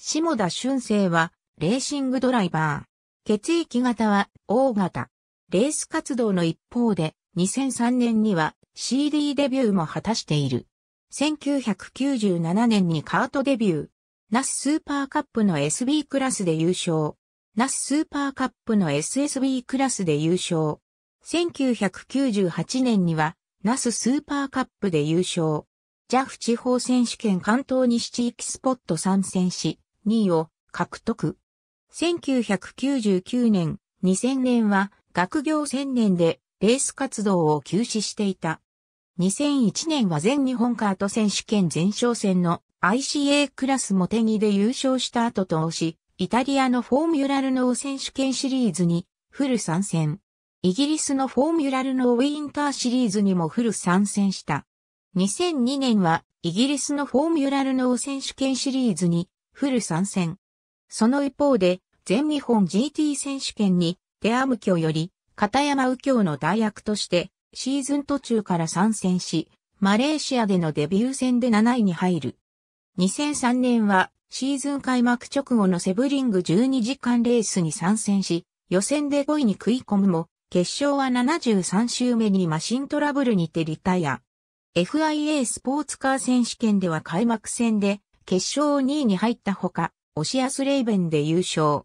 下田俊生は、レーシングドライバー。血液型は、O 型。レース活動の一方で、2003年には CD デビューも果たしている。1997年にカートデビュー。ナススーパーカップの SB クラスで優勝。ナススーパーカップの SSB クラスで優勝。1998年には、ナススーパーカップで優勝。ジャフ地方選手権関東西地域スポット参戦し、2位を獲得。1999年、2000年は学業専念でレース活動を休止していた。2001年は全日本カート選手権前哨戦の ICA クラスモテギで優勝した後と押し、イタリアのフォーミュラルノー選手権シリーズにフル参戦。イギリスのフォーミュラルノーウィンターシリーズにもフル参戦した。2002年はイギリスのフォーミュラルノー選手権シリーズにフル参戦。その一方で、全日本 GT 選手権に、デアム教より、片山右京の代役として、シーズン途中から参戦し、マレーシアでのデビュー戦で7位に入る。2003年は、シーズン開幕直後のセブリング12時間レースに参戦し、予選で5位に食い込むも、決勝は73周目にマシントラブルにてリタイア。FIA スポーツカー選手権では開幕戦で決勝2位に入ったほか、オシアスレイベンで優勝。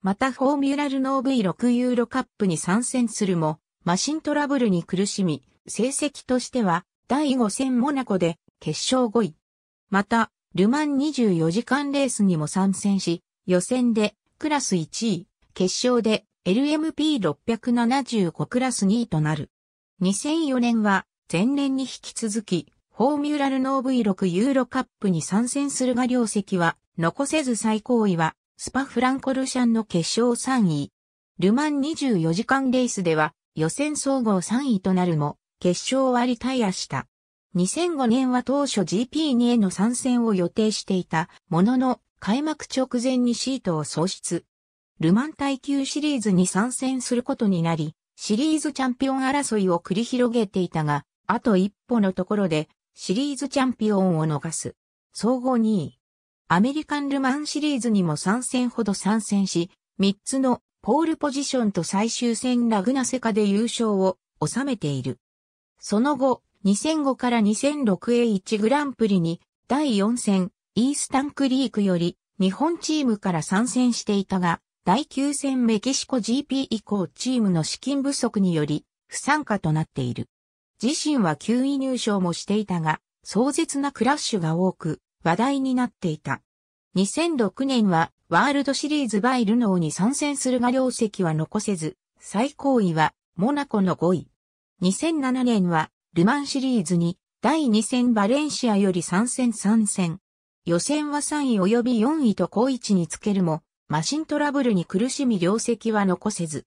またフォーミュラルノー V6 ユーロカップに参戦するも、マシントラブルに苦しみ、成績としては第5戦モナコで決勝5位。また、ルマン24時間レースにも参戦し、予選でクラス1位、決勝で LMP675 クラス2位となる。2004年は前年に引き続きフォーミュラルノー V6 ユーロカップに参戦するが両席は残せず最高位はスパフランコルシャンの決勝3位。ルマン24時間レースでは予選総合3位となるも決勝はリタイアした。2005年は当初 GP2 への参戦を予定していたものの開幕直前にシートを喪失。ルマン耐久シリーズに参戦することになり、シリーズチャンピオン争いを繰り広げていたが、あと一歩のところでシリーズチャンピオンを逃す。総合2位。アメリカンルマンシリーズにも3戦ほど参戦し、3つのポールポジションと最終戦ラグナセカで優勝を収めている。その後、2005から2006 a 1グランプリに、第4戦、イースタンクリークより、日本チームから参戦していたが、第9戦メキシコ GP 以降チームの資金不足により、不参加となっている。自身は9位入賞もしていたが、壮絶なクラッシュが多く、話題になっていた。2006年は、ワールドシリーズバイルノーに参戦するが両席は残せず、最高位は、モナコの5位。2007年は、ルマンシリーズに、第2戦バレンシアより参戦参戦。予選は3位及び4位と高位置につけるも、マシントラブルに苦しみ両席は残せず、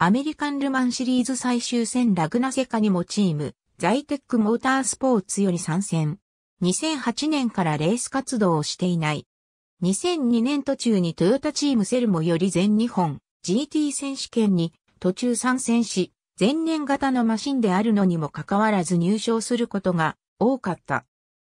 アメリカンルマンシリーズ最終戦ラグナセカにもチーム、ザイテックモータースポーツより参戦。2008年からレース活動をしていない。2002年途中にトヨタチームセルモより全日本 GT 選手権に途中参戦し、前年型のマシンであるのにもかかわらず入賞することが多かった。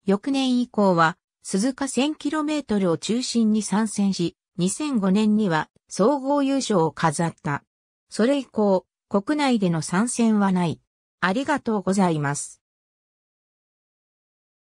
翌年以降は、鈴鹿 1000km を中心に参戦し、2005年には総合優勝を飾った。それ以降、国内での参戦はない。ありがとうございます。